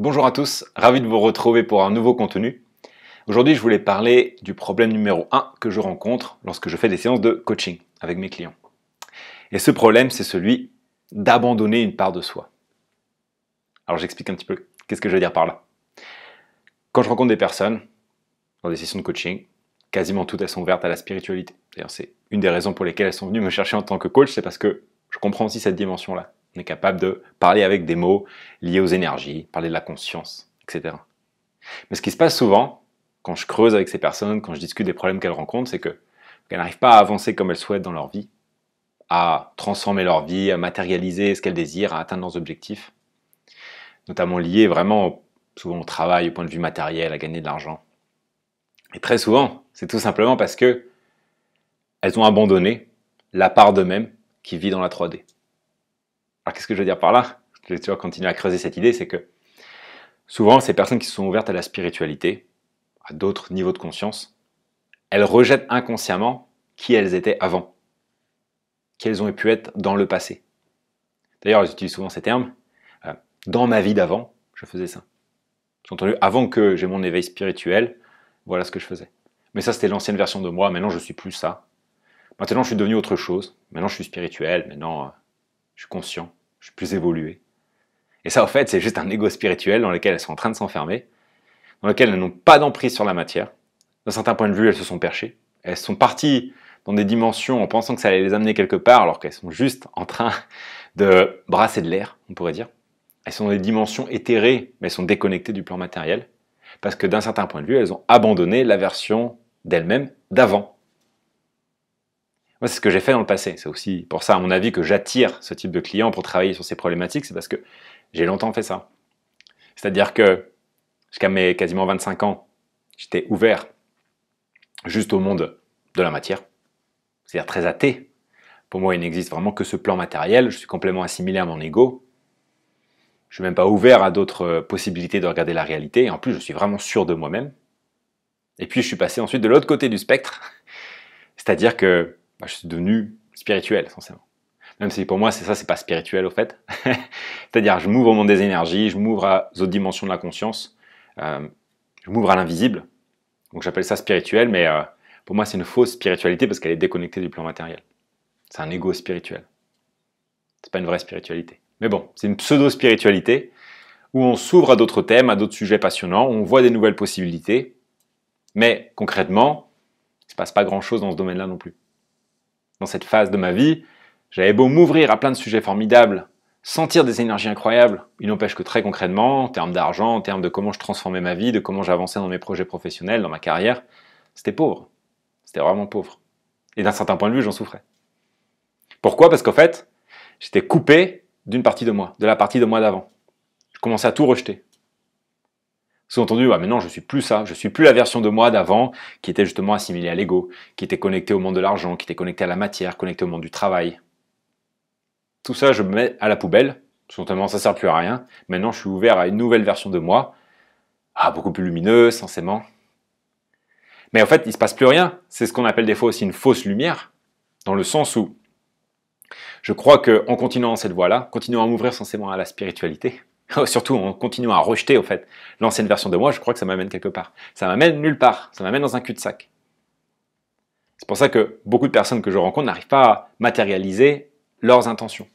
Bonjour à tous, ravi de vous retrouver pour un nouveau contenu. Aujourd'hui, je voulais parler du problème numéro 1 que je rencontre lorsque je fais des séances de coaching avec mes clients. Et ce problème, c'est celui d'abandonner une part de soi. Alors j'explique un petit peu qu'est-ce que je veux dire par là. Quand je rencontre des personnes dans des sessions de coaching, quasiment toutes elles sont ouvertes à la spiritualité. D'ailleurs, c'est une des raisons pour lesquelles elles sont venues me chercher en tant que coach, c'est parce que je comprends aussi cette dimension-là. On est capable de parler avec des mots liés aux énergies, parler de la conscience, etc. Mais ce qui se passe souvent, quand je creuse avec ces personnes, quand je discute des problèmes qu'elles rencontrent, c'est qu'elles n'arrivent pas à avancer comme elles souhaitent dans leur vie, à transformer leur vie, à matérialiser ce qu'elles désirent, à atteindre leurs objectifs, notamment liés vraiment souvent au travail, au point de vue matériel, à gagner de l'argent. Et très souvent, c'est tout simplement parce que elles ont abandonné la part d'eux-mêmes qui vit dans la 3D. Alors qu'est-ce que je veux dire par là Je vais toujours continuer à creuser cette idée, c'est que souvent ces personnes qui se sont ouvertes à la spiritualité, à d'autres niveaux de conscience, elles rejettent inconsciemment qui elles étaient avant, qui elles ont pu être dans le passé. D'ailleurs, utilisent souvent ces termes. Euh, dans ma vie d'avant, je faisais ça. J'ai entendu avant que j'ai mon éveil spirituel, voilà ce que je faisais. Mais ça, c'était l'ancienne version de moi. Maintenant, je suis plus ça. Maintenant, je suis devenu autre chose. Maintenant, je suis spirituel. Maintenant, euh, je suis conscient je suis plus évolué. Et ça, en fait, c'est juste un ego spirituel dans lequel elles sont en train de s'enfermer, dans lequel elles n'ont pas d'emprise sur la matière. D'un certain point de vue, elles se sont perchées. Elles sont parties dans des dimensions en pensant que ça allait les amener quelque part, alors qu'elles sont juste en train de brasser de l'air, on pourrait dire. Elles sont dans des dimensions éthérées, mais elles sont déconnectées du plan matériel, parce que d'un certain point de vue, elles ont abandonné la version d'elles-mêmes d'avant, moi, c'est ce que j'ai fait dans le passé. C'est aussi pour ça, à mon avis, que j'attire ce type de client pour travailler sur ces problématiques. C'est parce que j'ai longtemps fait ça. C'est-à-dire que jusqu'à mes quasiment 25 ans, j'étais ouvert juste au monde de la matière, c'est-à-dire très athée. Pour moi, il n'existe vraiment que ce plan matériel. Je suis complètement assimilé à mon ego. Je suis même pas ouvert à d'autres euh, possibilités de regarder la réalité. Et en plus, je suis vraiment sûr de moi-même. Et puis, je suis passé ensuite de l'autre côté du spectre. C'est-à-dire que bah, je suis devenu spirituel essentiellement. Même si pour moi, c'est ça, c'est pas spirituel au fait. C'est-à-dire, je m'ouvre au monde des énergies, je m'ouvre aux autres dimensions de la conscience, euh, je m'ouvre à l'invisible. Donc j'appelle ça spirituel, mais euh, pour moi, c'est une fausse spiritualité parce qu'elle est déconnectée du plan matériel. C'est un ego spirituel. C'est pas une vraie spiritualité. Mais bon, c'est une pseudo-spiritualité où on s'ouvre à d'autres thèmes, à d'autres sujets passionnants, on voit des nouvelles possibilités, mais concrètement, il ne se passe pas grand-chose dans ce domaine-là non plus dans cette phase de ma vie, j'avais beau m'ouvrir à plein de sujets formidables, sentir des énergies incroyables, il n'empêche que très concrètement, en termes d'argent, en termes de comment je transformais ma vie, de comment j'avançais dans mes projets professionnels, dans ma carrière, c'était pauvre. C'était vraiment pauvre. Et d'un certain point de vue, j'en souffrais. Pourquoi Parce qu'en fait, j'étais coupé d'une partie de moi, de la partie de moi d'avant. Je commençais à tout rejeter. Sous-entendu, maintenant ah, Maintenant, je suis plus ça, je suis plus la version de moi d'avant qui était justement assimilée à l'ego, qui était connectée au monde de l'argent, qui était connectée à la matière, connectée au monde du travail. Tout ça, je me mets à la poubelle. Sous-entendu, ça sert plus à rien. Maintenant, je suis ouvert à une nouvelle version de moi. Ah, beaucoup plus lumineuse, sensément. Mais en fait, il se passe plus rien. C'est ce qu'on appelle des fois aussi une fausse lumière, dans le sens où je crois que en continuant cette voie-là, continuant à m'ouvrir sensément à la spiritualité, surtout en continuant à rejeter fait l'ancienne version de moi, je crois que ça m'amène quelque part. Ça m'amène nulle part, ça m'amène dans un cul-de-sac. C'est pour ça que beaucoup de personnes que je rencontre n'arrivent pas à matérialiser leurs intentions,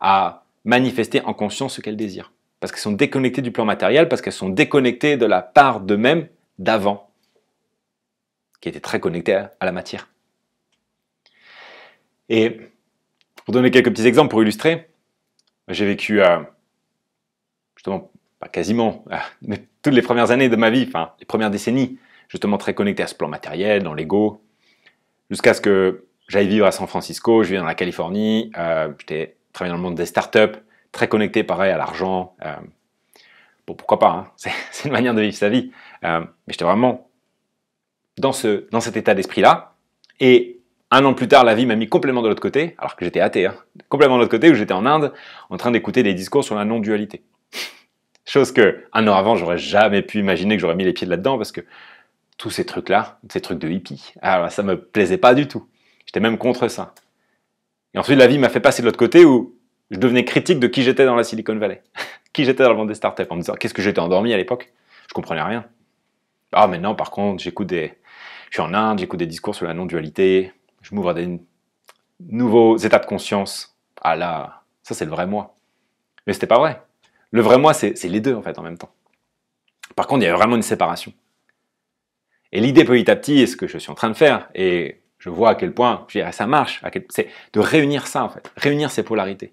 à manifester en conscience ce qu'elles désirent, parce qu'elles sont déconnectées du plan matériel, parce qu'elles sont déconnectées de la part d'eux-mêmes d'avant, qui était très connectée à la matière. Et pour donner quelques petits exemples pour illustrer, j'ai vécu à justement, pas quasiment, ah, mais toutes les premières années de ma vie, enfin, les premières décennies, justement très connecté à ce plan matériel, dans l'ego, jusqu'à ce que j'aille vivre à San Francisco, je vis dans la Californie, euh, j'étais travaillé dans le monde des startups, très connecté pareil à l'argent. Euh, bon, pourquoi pas, hein, c'est une manière de vivre sa vie. Euh, mais j'étais vraiment dans, ce, dans cet état d'esprit-là. Et un an plus tard, la vie m'a mis complètement de l'autre côté, alors que j'étais athée, hein, complètement de l'autre côté, où j'étais en Inde, en train d'écouter des discours sur la non-dualité. Chose que un an avant, j'aurais jamais pu imaginer que j'aurais mis les pieds là-dedans parce que tous ces trucs-là, ces trucs de hippie, alors ah, ça me plaisait pas du tout. J'étais même contre ça. Et ensuite, la vie m'a fait passer de l'autre côté où je devenais critique de qui j'étais dans la Silicon Valley, qui j'étais dans le monde des startups, en me disant qu'est-ce que j'étais endormi à l'époque. Je comprenais rien. Ah, maintenant, par contre, j'écoute des. Je suis en Inde, j'écoute des discours sur la non-dualité, je m'ouvre à des nouveaux états de conscience. Ah là, ça c'est le vrai moi. Mais c'était pas vrai. Le vrai moi, c'est les deux en fait en même temps. Par contre, il y a vraiment une séparation. Et l'idée petit à petit, et ce que je suis en train de faire, et je vois à quel point je ça marche, c'est de réunir ça en fait, réunir ces polarités.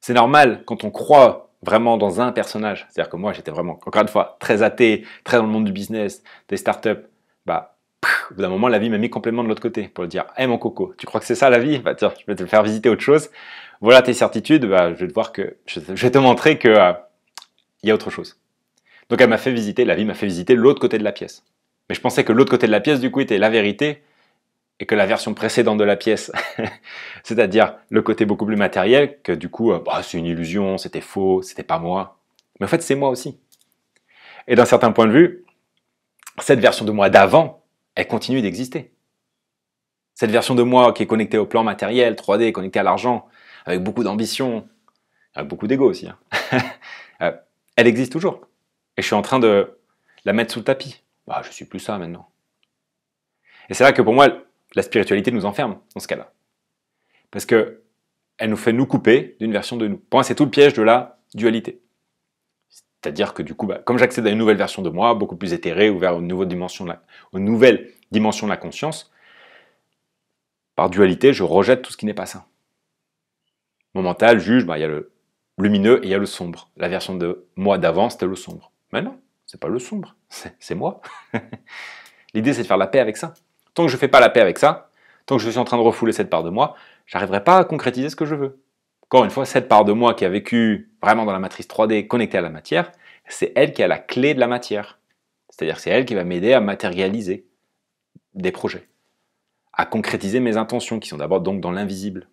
C'est normal quand on croit vraiment dans un personnage, c'est-à-dire que moi j'étais vraiment, encore une fois, très athée, très dans le monde du business, des startups, bah au bout d'un moment, la vie m'a mis complètement de l'autre côté pour le dire hé eh, mon coco, tu crois que c'est ça la vie Bah tiens, je vais te faire visiter autre chose. Voilà tes certitudes, bah, je vais te voir que je vais te montrer que euh, il y a autre chose. Donc elle m'a fait visiter, la vie m'a fait visiter l'autre côté de la pièce. Mais je pensais que l'autre côté de la pièce, du coup, était la vérité et que la version précédente de la pièce, c'est-à-dire le côté beaucoup plus matériel, que du coup, euh, bah, c'est une illusion, c'était faux, c'était pas moi. Mais en fait, c'est moi aussi. Et d'un certain point de vue, cette version de moi d'avant, elle continue d'exister. Cette version de moi qui est connectée au plan matériel, 3D, connectée à l'argent, avec beaucoup d'ambition, avec beaucoup d'ego aussi, hein. euh, elle existe toujours. Et je suis en train de la mettre sous le tapis. Je bah, je suis plus ça maintenant. Et c'est là que pour moi, la spiritualité nous enferme dans ce cas-là. Parce que elle nous fait nous couper d'une version de nous. Pour moi, c'est tout le piège de la dualité. C'est-à-dire que du coup, bah, comme j'accède à une nouvelle version de moi, beaucoup plus éthérée, ouverte aux, nouvelles dimensions de la, aux nouvelles dimensions de la conscience, par dualité, je rejette tout ce qui n'est pas ça. Mon mental juge, bah, il y a le lumineux et il y a le sombre. La version de moi d'avant, c'était le sombre. Mais non, c'est pas le sombre, c'est moi. L'idée, c'est de faire la paix avec ça. Tant que je ne fais pas la paix avec ça, tant que je suis en train de refouler cette part de moi, j'arriverai pas à concrétiser ce que je veux encore une fois, cette part de moi qui a vécu vraiment dans la matrice 3D connectée à la matière, c'est elle qui a la clé de la matière. C'est-à-dire c'est elle qui va m'aider à matérialiser des projets, à concrétiser mes intentions qui sont d'abord donc dans l'invisible.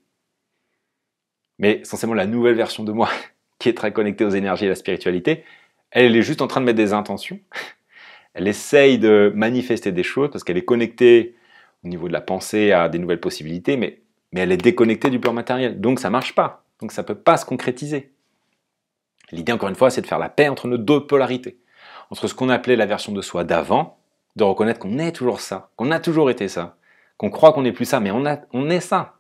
Mais essentiellement la nouvelle version de moi qui est très connectée aux énergies et à la spiritualité, elle est juste en train de mettre des intentions. Elle essaye de manifester des choses parce qu'elle est connectée au niveau de la pensée à des nouvelles possibilités, mais, mais elle est déconnectée du plan matériel. Donc ça marche pas. Donc ça ne peut pas se concrétiser. L'idée, encore une fois, c'est de faire la paix entre nos deux polarités. Entre ce qu'on appelait la version de soi d'avant, de reconnaître qu'on est toujours ça, qu'on a toujours été ça, qu'on croit qu'on n'est plus ça, mais on, est ça.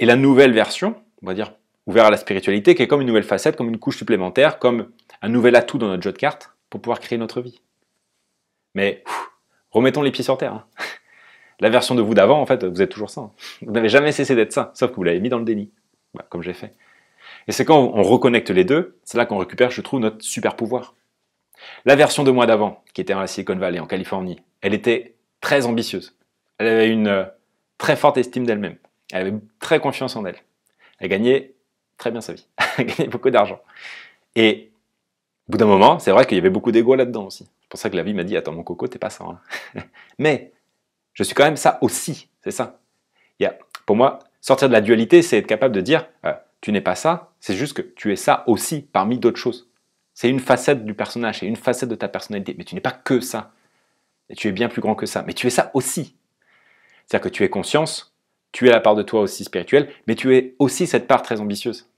Et la nouvelle version, on va dire ouverte à la spiritualité, qui est comme une nouvelle facette, comme une couche supplémentaire, comme un nouvel atout dans notre jeu de cartes pour pouvoir créer notre vie. Mais remettons les pieds sur terre. Hein. La version de vous d'avant, en fait, vous êtes toujours ça. Hein. Vous n'avez jamais cessé d'être ça, sauf que vous l'avez mis dans le déni. Bah, comme j'ai fait. Et c'est quand on reconnecte les deux, c'est là qu'on récupère, je trouve, notre super pouvoir. La version de moi d'avant, qui était en la Silicon Valley, en Californie, elle était très ambitieuse. Elle avait une euh, très forte estime d'elle-même. Elle avait très confiance en elle. Elle gagnait très bien sa vie. Elle gagnait beaucoup d'argent. Et au bout d'un moment, c'est vrai qu'il y avait beaucoup d'ego là-dedans aussi. C'est pour ça que la vie m'a dit Attends, mon coco, t'es pas ça. Hein. Mais je suis quand même ça aussi. C'est ça. Il y pour moi, Sortir de la dualité, c'est être capable de dire euh, tu n'es pas ça, c'est juste que tu es ça aussi parmi d'autres choses. C'est une facette du personnage, c'est une facette de ta personnalité, mais tu n'es pas que ça. Et tu es bien plus grand que ça, mais tu es ça aussi. C'est-à-dire que tu es conscience, tu es la part de toi aussi spirituelle, mais tu es aussi cette part très ambitieuse.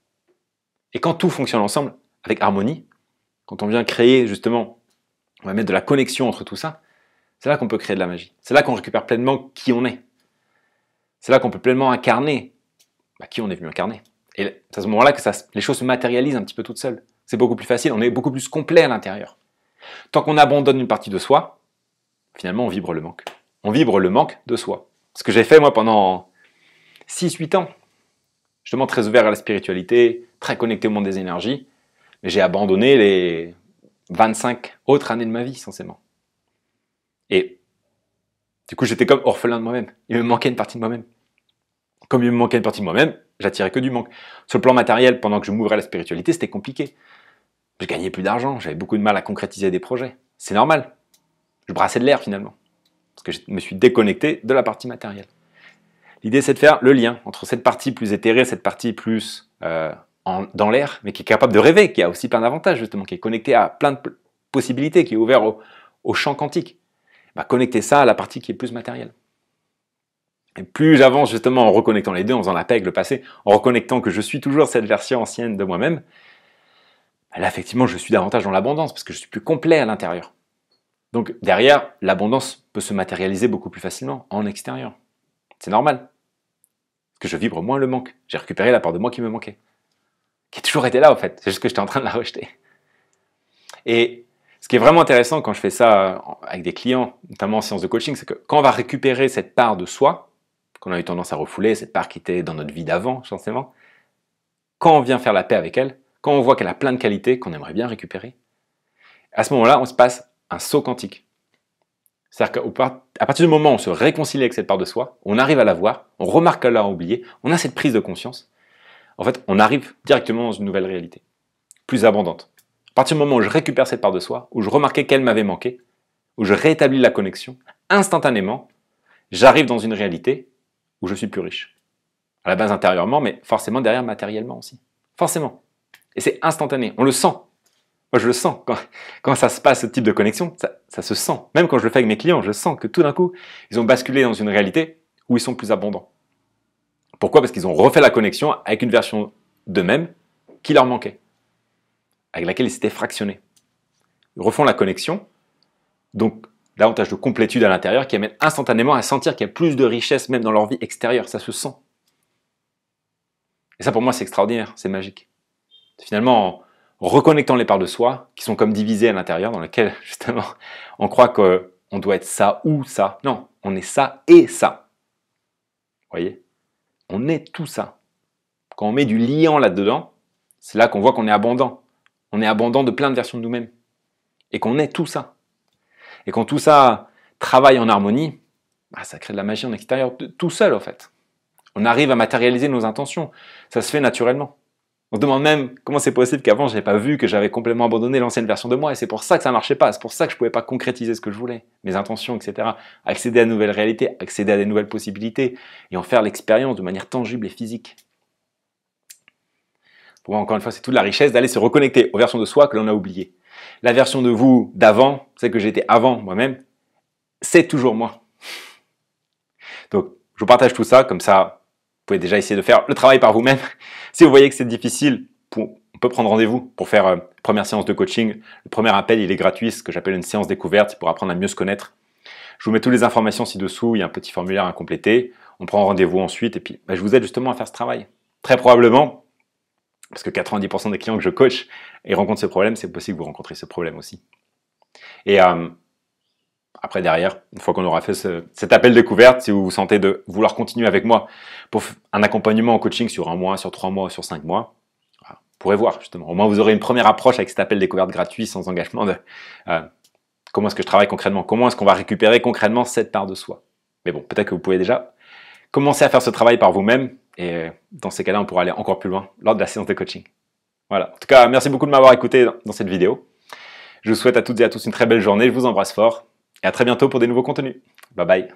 Et quand tout fonctionne ensemble, avec harmonie, quand on vient créer justement, on va mettre de la connexion entre tout ça, c'est là qu'on peut créer de la magie. C'est là qu'on récupère pleinement qui on est. C'est là qu'on peut pleinement incarner bah, qui on est venu incarner. Et c'est à ce moment-là que ça, les choses se matérialisent un petit peu toutes seules. C'est beaucoup plus facile, on est beaucoup plus complet à l'intérieur. Tant qu'on abandonne une partie de soi, finalement on vibre le manque. On vibre le manque de soi. Ce que j'ai fait moi pendant 6-8 ans. Justement très ouvert à la spiritualité, très connecté au monde des énergies, j'ai abandonné les 25 autres années de ma vie, censément. Et du coup, j'étais comme orphelin de moi-même. Il me manquait une partie de moi-même. Comme il me manquait une partie de moi-même, j'attirais que du manque. Sur le plan matériel, pendant que je m'ouvrais à la spiritualité, c'était compliqué. Je gagnais plus d'argent, j'avais beaucoup de mal à concrétiser des projets. C'est normal. Je brassais de l'air finalement. Parce que je me suis déconnecté de la partie matérielle. L'idée, c'est de faire le lien entre cette partie plus éthérée, cette partie plus euh, dans l'air, mais qui est capable de rêver, qui a aussi plein d'avantages justement, qui est connecté à plein de possibilités, qui est ouvert au champ quantique. Bah, connecter ça à la partie qui est plus matérielle. Et plus j'avance justement en reconnectant les deux, en faisant la paix avec le passé, en reconnectant que je suis toujours cette version ancienne de moi-même, bah, là effectivement je suis davantage dans l'abondance parce que je suis plus complet à l'intérieur. Donc derrière, l'abondance peut se matérialiser beaucoup plus facilement en extérieur. C'est normal. Parce que je vibre moins le manque. J'ai récupéré la part de moi qui me manquait. Qui a toujours été là en fait. C'est juste que j'étais en train de la rejeter. Et ce qui est vraiment intéressant quand je fais ça euh, avec des clients, notamment en séance de coaching, c'est que quand on va récupérer cette part de soi, qu'on a eu tendance à refouler, cette part qui était dans notre vie d'avant, quand on vient faire la paix avec elle, quand on voit qu'elle a plein de qualités qu'on aimerait bien récupérer, à ce moment-là, on se passe un saut quantique. C'est-à-dire qu'à partir du moment où on se réconcilie avec cette part de soi, on arrive à la voir, on remarque qu'elle l'a oublié, on a cette prise de conscience, en fait, on arrive directement dans une nouvelle réalité, plus abondante partir du moment où je récupère cette part de soi, où je remarquais qu'elle m'avait manqué, où je rétablis la connexion, instantanément, j'arrive dans une réalité où je suis plus riche. À la base intérieurement, mais forcément derrière matériellement aussi. Forcément. Et c'est instantané, on le sent. Moi je le sens. Quand, ça se passe ce type de connexion, ça, ça se sent. Même quand je le fais avec mes clients, je sens que tout d'un coup, ils ont basculé dans une réalité où ils sont plus abondants. Pourquoi Parce qu'ils ont refait la connexion avec une version d'eux-mêmes qui leur manquait avec laquelle ils s'étaient fractionnés. Ils refont la connexion, donc davantage de complétude à l'intérieur qui amène instantanément à sentir qu'il y a plus de richesse même dans leur vie extérieure, ça se sent. Et ça pour moi c'est extraordinaire, c'est magique. Finalement, en reconnectant les parts de soi, qui sont comme divisées à l'intérieur, dans lesquelles justement on croit qu'on doit être ça ou ça. Non, on est ça et ça. Vous voyez On est tout ça. Quand on met du liant là-dedans, c'est là qu'on voit qu'on est abondant on est abondant de plein de versions de nous-mêmes. Et qu'on est tout ça. Et quand tout ça travaille en harmonie, bah, ça crée de la magie en extérieur, tout seul en fait. On arrive à matérialiser nos intentions. Ça se fait naturellement. On se demande même comment c'est possible qu'avant je n'avais pas vu que j'avais complètement abandonné l'ancienne version de moi et c'est pour ça que ça marchait pas, c'est pour ça que je ne pouvais pas concrétiser ce que je voulais, mes intentions, etc. Accéder à de nouvelles réalités, accéder à des nouvelles possibilités et en faire l'expérience de manière tangible et physique encore une fois, c'est toute la richesse d'aller se reconnecter aux versions de soi que l'on a oubliées. La version de vous d'avant, celle que j'étais avant moi-même, c'est toujours moi. Donc, je vous partage tout ça, comme ça, vous pouvez déjà essayer de faire le travail par vous-même. Si vous voyez que c'est difficile, on peut prendre rendez-vous pour faire une euh, première séance de coaching. Le premier appel, il est gratuit, ce que j'appelle une séance découverte pour apprendre à mieux se connaître. Je vous mets toutes les informations ci-dessous, il y a un petit formulaire à compléter. On prend rendez-vous ensuite et puis bah, je vous aide justement à faire ce travail. Très probablement, parce que 90% des clients que je coach et rencontrent ce problème, c'est possible que vous rencontrez ce problème aussi. Et euh, après, derrière, une fois qu'on aura fait cet appel découverte, si vous vous sentez de vouloir continuer avec moi pour un accompagnement en coaching sur un mois, sur trois mois, sur cinq mois, vous pourrez voir justement. Au moins, vous aurez une première approche avec cet appel découverte gratuit, sans engagement de euh, comment est-ce que je travaille concrètement, comment est-ce qu'on va récupérer concrètement cette part de soi. Mais bon, peut-être que vous pouvez déjà commencer à faire ce travail par vous-même et euh, dans ces cas-là, on pourra aller encore plus loin lors de la séance de coaching. Voilà. En tout cas, merci beaucoup de m'avoir écouté dans cette vidéo. Je vous souhaite à toutes et à tous une très belle journée. Je vous embrasse fort et à très bientôt pour des nouveaux contenus. Bye bye.